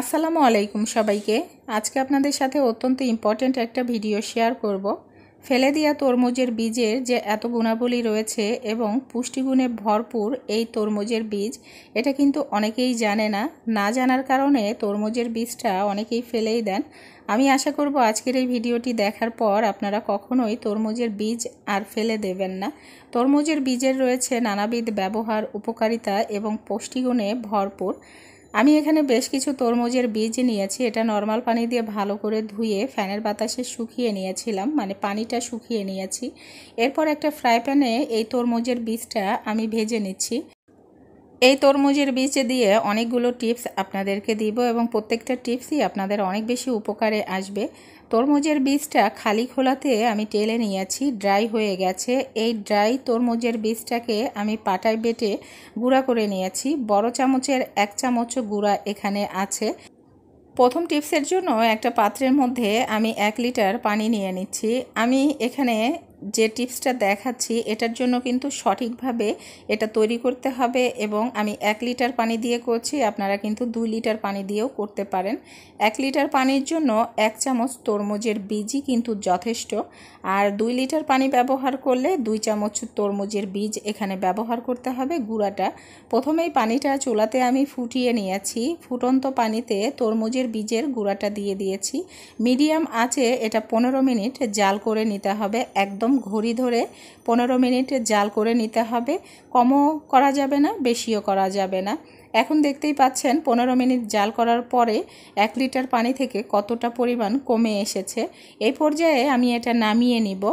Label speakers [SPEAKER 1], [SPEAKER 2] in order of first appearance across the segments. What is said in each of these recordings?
[SPEAKER 1] আসসালামু আলাইকুম সবাইকে আজকে আপনাদের সাথে অত্যন্ত ইম্পর্ট্যান্ট একটা ভিডিও শেয়ার করব ফেলে দেওয়া তরমুজের বীজের যে এত গুণাবলী রয়েছে এবং পুষ্টিগুণে ভরপুর এই তরমুজের বীজ এটা কিন্তু অনেকেই জানে না না জানার কারণে তরমুজের বীজটা অনেকেই ফেলেই দেন আমি আশা করব আজকের এই ভিডিওটি দেখার পর আপনারা কখনোই তরমুজের বীজ আর ফেলে দেবেন না তরমুজের বীজের রয়েছে নানাবিধ ব্যবহার উপকারিতা এবং পুষ্টিগুণে ভরপুর আমি এখানে বেশ কিছু তরমুজের বীজ নিয়েছি এটা নর্মাল পানি দিয়ে ভালো করে ধুয়ে ফ্যানের বাতাসে শুকিয়ে নিয়েছিলাম মানে পানিটা শুকিয়ে নিয়েছি এরপর একটা ফ্রাই প্যানে এই তরমুজের বীজটা আমি ভেজে নিচ্ছি এই তরমুজের বীজ দিয়ে অনেকগুলো টিপস আপনাদেরকে দিব এবং প্রত্যেকটা টিপসই আপনাদের অনেক বেশি উপকারে আসবে তরমুজের বীজটা খালি খোলাতে আমি টেলে নিয়েছি ড্রাই হয়ে গেছে এই ড্রাই তরমুজের বীজটাকে আমি পাটায় বেটে গুঁড়া করে নিয়েছি বড় চামচের এক চামচ গুঁড়া এখানে আছে প্রথম টিপসের জন্য একটা পাত্রের মধ্যে আমি এক লিটার পানি নিয়ে নিচ্ছি আমি এখানে যে টিপসটা দেখাচ্ছি এটার জন্য কিন্তু সঠিকভাবে এটা তৈরি করতে হবে এবং আমি এক লিটার পানি দিয়ে করছি আপনারা কিন্তু দুই লিটার পানি দিয়েও করতে পারেন এক লিটার পানির জন্য এক চামচ তরমুজের বীজই কিন্তু যথেষ্ট আর দুই লিটার পানি ব্যবহার করলে দুই চামচ তরমুজের বীজ এখানে ব্যবহার করতে হবে গুঁড়াটা প্রথমেই পানিটা চুলাতে আমি ফুটিয়ে নিয়েছি ফুটন্ত পানিতে তরমুজের বীজের গুঁড়াটা দিয়ে দিয়েছি মিডিয়াম আছে এটা পনেরো মিনিট জাল করে নিতে হবে একদম ঘড়ি ধরে পনেরো মিনিট জাল করে নিতে হবে কমও করা যাবে না বেশিও করা যাবে না এখন দেখতেই পাচ্ছেন পনেরো মিনিট জাল করার পরে এক লিটার পানি থেকে কতটা পরিমাণ কমে এসেছে এই পর্যায়ে আমি এটা নামিয়ে নিব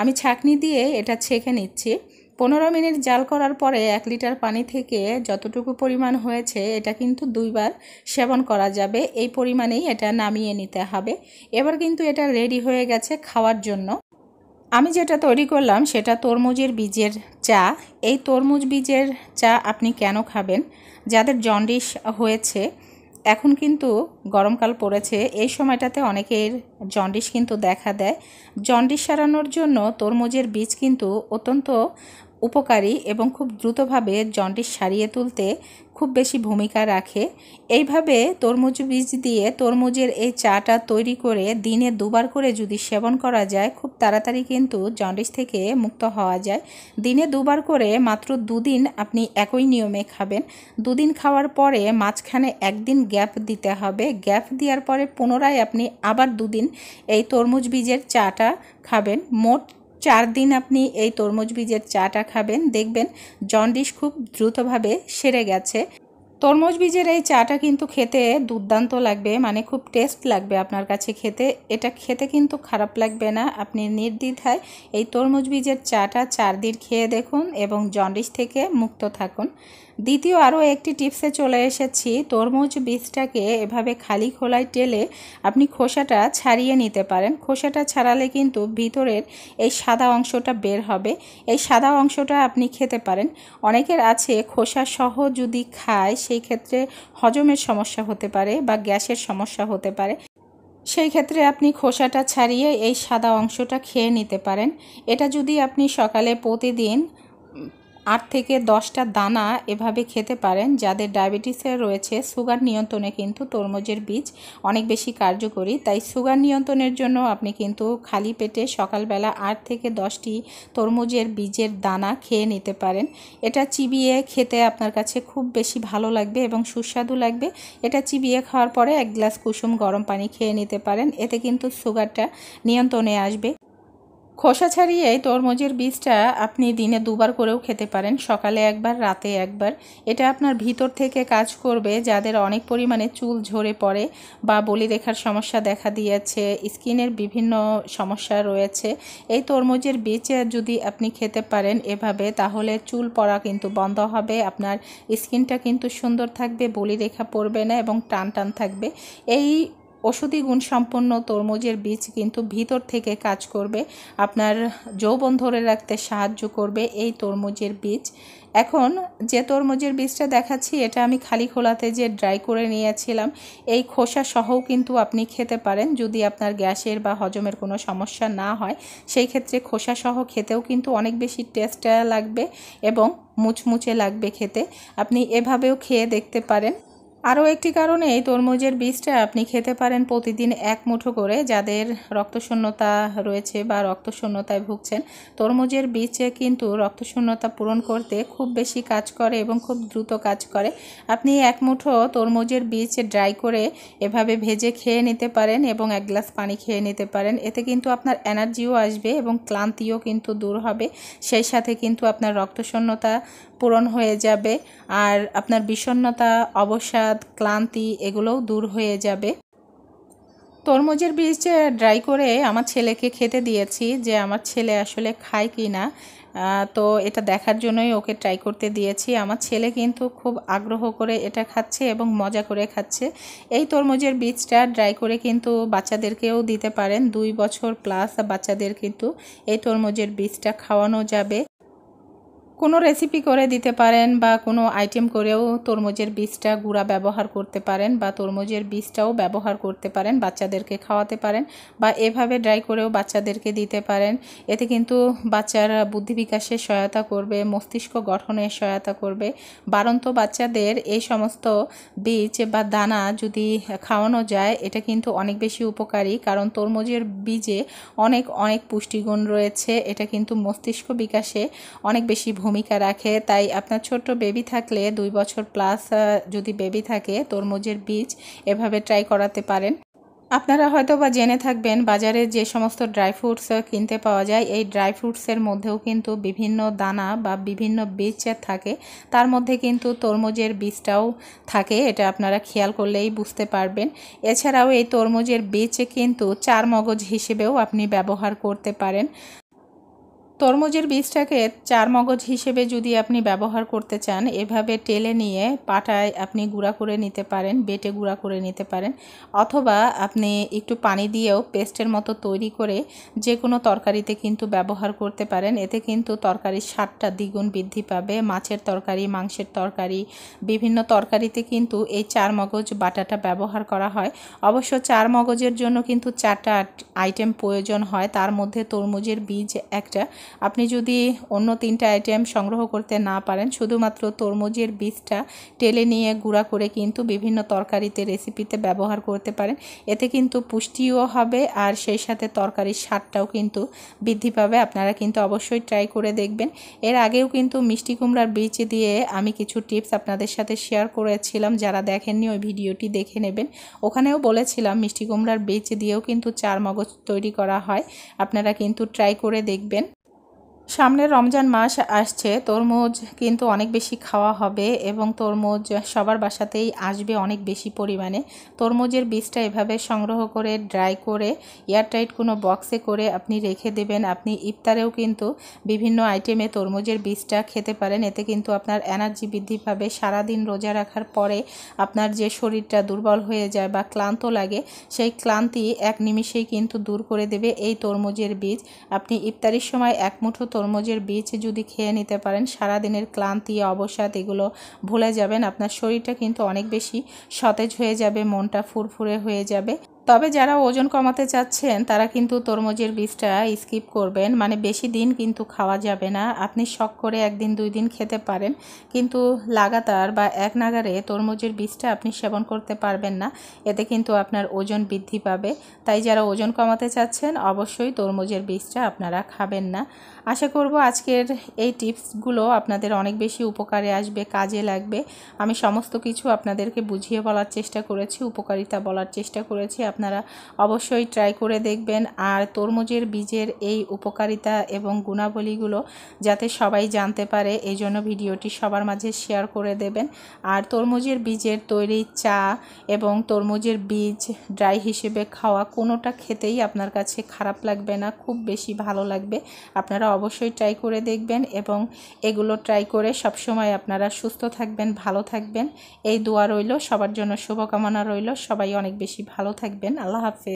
[SPEAKER 1] আমি ছাকনি দিয়ে এটা ছেঁকে নিচ্ছি পনেরো মিনিট জাল করার পরে এক লিটার পানি থেকে যতটুকু পরিমাণ হয়েছে এটা কিন্তু দুইবার সেবন করা যাবে এই পরিমাণেই এটা নামিয়ে নিতে হবে এবার কিন্তু এটা রেডি হয়ে গেছে খাওয়ার জন্য আমি যেটা তৈরি করলাম সেটা তরমুজের বীজের চা এই তরমুজ বীজের চা আপনি কেন খাবেন যাদের জন্ডিস হয়েছে এখন কিন্তু গরমকাল পড়েছে এই সময়টাতে অনেকের জন্ডিস কিন্তু দেখা দেয় জন্ডিস সারানোর জন্য তরমুজের বীজ কিন্তু অত্যন্ত উপকারী এবং খুব দ্রুতভাবে জন্ডিস সারিয়ে তুলতে খুব বেশি ভূমিকা রাখে এইভাবে তরমুজ বীজ দিয়ে তরমুজের এই চাটা তৈরি করে দিনে দুবার করে যদি সেবন করা যায় খুব তাড়াতাড়ি কিন্তু জন্ডিস থেকে মুক্ত হওয়া যায় দিনে দুবার করে মাত্র দুদিন আপনি একই নিয়মে খাবেন দুদিন খাওয়ার পরে মাঝখানে একদিন গ্যাপ দিতে হবে গ্যাপ দেওয়ার পরে পুনরায় আপনি আবার দুদিন এই তরমুজ বীজের চাটা খাবেন মোট চার দিন আপনি এই তরমুজ বীজের চাটা খাবেন দেখবেন জন্ডিস খুব দ্রুতভাবে সেরে গেছে তরমুজ বীজের এই চাটা কিন্তু খেতে দুর্দান্ত লাগবে মানে খুব টেস্ট লাগবে আপনার কাছে খেতে এটা খেতে কিন্তু খারাপ লাগবে না আপনি নির্দ্বিধায় এই তরমুজ বীজের চাটা চার দিন খেয়ে দেখুন এবং জন্ডিস থেকে মুক্ত থাকুন দ্বিতীয় আরও একটি টিপসে চলে এসেছি তরমুজ বীজটাকে এভাবে খালি খোলায় টেলে আপনি খোসাটা ছাড়িয়ে নিতে পারেন খোসাটা ছাড়ালে কিন্তু ভিতরের এই সাদা অংশটা বের হবে এই সাদা অংশটা আপনি খেতে পারেন অনেকের আছে খোসা সহ যদি খায় সেই ক্ষেত্রে হজমের সমস্যা হতে পারে বা গ্যাসের সমস্যা হতে পারে সেই ক্ষেত্রে আপনি খোসাটা ছাড়িয়ে এই সাদা অংশটা খেয়ে নিতে পারেন এটা যদি আপনি সকালে প্রতিদিন আট থেকে দশটা দানা এভাবে খেতে পারেন যাদের ডায়াবেটিসে রয়েছে সুগার নিয়ন্ত্রণে কিন্তু তরমুজের বীজ অনেক বেশি কার্যকরী তাই সুগার নিয়ন্ত্রণের জন্য আপনি কিন্তু খালি পেটে সকালবেলা আট থেকে দশটি তরমুজের বীজের দানা খেয়ে নিতে পারেন এটা চিবিয়ে খেতে আপনার কাছে খুব বেশি ভালো লাগবে এবং সুস্বাদু লাগবে এটা চিবিয়ে খাওয়ার পরে এক গ্লাস কুসুম গরম পানি খেয়ে নিতে পারেন এতে কিন্তু সুগারটা নিয়ন্ত্রণে আসবে খোসা ছাড়িয়ে তরমুজের বীজটা আপনি দিনে দুবার করেও খেতে পারেন সকালে একবার রাতে একবার এটা আপনার ভিতর থেকে কাজ করবে যাদের অনেক পরিমাণে চুল ঝরে পড়ে বা বলি দেখার সমস্যা দেখা দিয়েছে স্কিনের বিভিন্ন সমস্যা রয়েছে এই তরমুজের বীজ যদি আপনি খেতে পারেন এভাবে তাহলে চুল পড়া কিন্তু বন্ধ হবে আপনার স্কিনটা কিন্তু সুন্দর থাকবে বলি রেখা পড়বে না এবং টান টান থাকবে এই ওষুধি সম্পন্ন তরমুজের বীজ কিন্তু ভিতর থেকে কাজ করবে আপনার যৌবন ধরে রাখতে সাহায্য করবে এই তরমুজের বীজ এখন যে তরমুজের বীজটা দেখাচ্ছি এটা আমি খালি খোলাতে যে ড্রাই করে নিয়েছিলাম এই খোসা সহও কিন্তু আপনি খেতে পারেন যদি আপনার গ্যাসের বা হজমের কোনো সমস্যা না হয় সেই ক্ষেত্রে খোসা সহ খেতেও কিন্তু অনেক বেশি টেস্ট লাগবে এবং মুচমুচে লাগবে খেতে আপনি এভাবেও খেয়ে দেখতে পারেন আরও একটি কারণে এই তরমুজের বীজটা আপনি খেতে পারেন প্রতিদিন এক মুঠো করে যাদের রক্তশূন্যতা রয়েছে বা রক্তশূন্যতায় ভুগছেন তরমুজের বীজে কিন্তু রক্তশূন্যতা পূরণ করতে খুব বেশি কাজ করে এবং খুব দ্রুত কাজ করে আপনি এক মুঠো তরমুজের বীজ ড্রাই করে এভাবে ভেজে খেয়ে নিতে পারেন এবং এক গ্লাস পানি খেয়ে নিতে পারেন এতে কিন্তু আপনার এনার্জিও আসবে এবং ক্লান্তিও কিন্তু দূর হবে সেই সাথে কিন্তু আপনার রক্তশূন্যতা পূরণ হয়ে যাবে আর আপনার বিষণ্নতা অবসাদ অর্থাৎ ক্লান্তি এগুলোও দূর হয়ে যাবে তরমুজের বীজ ড্রাই করে আমার ছেলেকে খেতে দিয়েছি যে আমার ছেলে আসলে খায় কি না তো এটা দেখার জন্যই ওকে ট্রাই করতে দিয়েছি আমার ছেলে কিন্তু খুব আগ্রহ করে এটা খাচ্ছে এবং মজা করে খাচ্ছে এই তরমুজের বীজটা ড্রাই করে কিন্তু বাচ্চাদেরকেও দিতে পারেন দুই বছর প্লাস বাচ্চাদের কিন্তু এই তরমুজের বীজটা খাওয়ানো যাবে কোনো রেসিপি করে দিতে পারেন বা কোনো আইটেম করেও তরমুজের বীজটা গুঁড়া ব্যবহার করতে পারেন বা তরমুজের বীজটাও ব্যবহার করতে পারেন বাচ্চাদেরকে খাওয়াতে পারেন বা এভাবে ড্রাই করেও বাচ্চাদেরকে দিতে পারেন এতে কিন্তু বাচ্চার বুদ্ধি বিকাশে সহায়তা করবে মস্তিষ্ক গঠনে সহায়তা করবে বারন্ত বাচ্চাদের এই সমস্ত বীজ বা দানা যদি খাওয়ানো যায় এটা কিন্তু অনেক বেশি উপকারী কারণ তরমুজের বীজে অনেক অনেক পুষ্টিগুণ রয়েছে এটা কিন্তু মস্তিষ্ক বিকাশে অনেক বেশি ভূমিকা রাখে তাই আপনার ছোট্ট বেবি থাকলে দুই বছর প্লাস যদি বেবি থাকে তরমুজের বীজ এভাবে ট্রাই করাতে পারেন আপনারা হয়তো বা জেনে থাকবেন বাজারে যে সমস্ত ড্রাই ফ্রুটস কিনতে পাওয়া যায় এই ড্রাই ফ্রুটসের মধ্যেও কিন্তু বিভিন্ন দানা বা বিভিন্ন বীজ থাকে তার মধ্যে কিন্তু তরমুজের বীজটাও থাকে এটা আপনারা খেয়াল করলেই বুঝতে পারবেন এছাড়াও এই তরমুজের বীজ কিন্তু চার মগজ হিসেবেও আপনি ব্যবহার করতে পারেন তরমুজের বীজটাকে চার মগজ হিসেবে যদি আপনি ব্যবহার করতে চান এভাবে টেলে নিয়ে পাটায় আপনি গুঁড়া করে নিতে পারেন বেটে গুঁড়া করে নিতে পারেন অথবা আপনি একটু পানি দিয়েও পেস্টের মতো তৈরি করে যে কোনো তরকারিতে কিন্তু ব্যবহার করতে পারেন এতে কিন্তু তরকারির স্বাদটা দ্বিগুণ বৃদ্ধি পাবে মাছের তরকারি মাংসের তরকারি বিভিন্ন তরকারিতে কিন্তু এই চার মগজ বাটাটা ব্যবহার করা হয় অবশ্য চার মগজের জন্য কিন্তু চারটা আইটেম প্রয়োজন হয় তার মধ্যে তরমুজের বীজ একটা আপনি যদি অন্য তিনটা আইটেম সংগ্রহ করতে না পারেন শুধুমাত্র তরমুজের বীজটা টেলে নিয়ে গুঁড়া করে কিন্তু বিভিন্ন তরকারিতে রেসিপিতে ব্যবহার করতে পারেন এতে কিন্তু পুষ্টিও হবে আর সেই সাথে তরকারির স্বাদটাও কিন্তু বৃদ্ধি পাবে আপনারা কিন্তু অবশ্যই ট্রাই করে দেখবেন এর আগেও কিন্তু মিষ্টি কুমড়ার বীজ দিয়ে আমি কিছু টিপস আপনাদের সাথে শেয়ার করেছিলাম যারা দেখেননি ওই ভিডিওটি দেখে নেবেন ওখানেও বলেছিলাম মিষ্টি কুমড়ার বীজ দিয়েও কিন্তু চার মগজ তৈরি করা হয় আপনারা কিন্তু ট্রাই করে দেখবেন সামনে রমজান মাস আসছে তরমুজ কিন্তু অনেক বেশি খাওয়া হবে এবং তরমুজ সবার বাসাতেই আসবে অনেক বেশি পরিমাণে তরমুজের বীজটা এভাবে সংগ্রহ করে ড্রাই করে এয়ারটাইট কোনো বক্সে করে আপনি রেখে দেবেন আপনি ইফতারেও কিন্তু বিভিন্ন আইটেমে তরমুজের বীজটা খেতে পারেন এতে কিন্তু আপনার এনার্জি বৃদ্ধি পাবে সারাদিন রোজা রাখার পরে আপনার যে শরীরটা দুর্বল হয়ে যায় বা ক্লান্ত লাগে সেই ক্লান্তি এক নিমিষেই কিন্তু দূর করে দেবে এই তরমুজের বীজ আপনি ইফতারির সময় এক মুঠো তরমুজের বীজ যদি খেয়ে নিতে পারেন সারাদিনের ক্লান্তি অবসাদ এগুলো ভুলে যাবেন আপনার শরীরটা কিন্তু অনেক বেশি সতেজ হয়ে যাবে মনটা ফুরফুরে হয়ে যাবে তবে যারা ওজন কমাতে চাচ্ছেন তারা কিন্তু তরমুজের বীজটা স্কিপ করবেন মানে বেশি দিন কিন্তু খাওয়া যাবে না আপনি শখ করে একদিন দুই দিন খেতে পারেন কিন্তু লাগাতার বা এক নাগারে তরমুজের বীজটা আপনি সেবন করতে পারবেন না এতে কিন্তু আপনার ওজন বৃদ্ধি পাবে তাই যারা ওজন কমাতে চাচ্ছেন অবশ্যই তরমুজের বীজটা আপনারা খাবেন না আশা করব আজকের এই টিপসগুলো আপনাদের অনেক বেশি উপকারে আসবে কাজে লাগবে আমি সমস্ত কিছু আপনাদেরকে বুঝিয়ে বলার চেষ্টা করেছি উপকারিতা বলার চেষ্টা করেছি আপনারা অবশ্যই ট্রাই করে দেখবেন আর তরমুজের বীজের এই উপকারিতা এবং গুণাবলীগুলো যাতে সবাই জানতে পারে এই জন্য ভিডিওটি সবার মাঝে শেয়ার করে দেবেন আর তরমুজের বীজের তৈরি চা এবং তরমুজের বীজ ড্রাই হিসেবে খাওয়া কোনোটা খেতেই আপনার কাছে খারাপ লাগবে না খুব বেশি ভালো লাগবে আপনারা অবশ্যই ট্রাই করে দেখবেন এবং এগুলো ট্রাই করে সবসময় আপনারা সুস্থ থাকবেন ভালো থাকবেন এই দোয়া রইল সবার জন্য শুভকামনা রইল সবাই অনেক বেশি ভালো থাকবেন அப்படின்னு அல்லாஹ்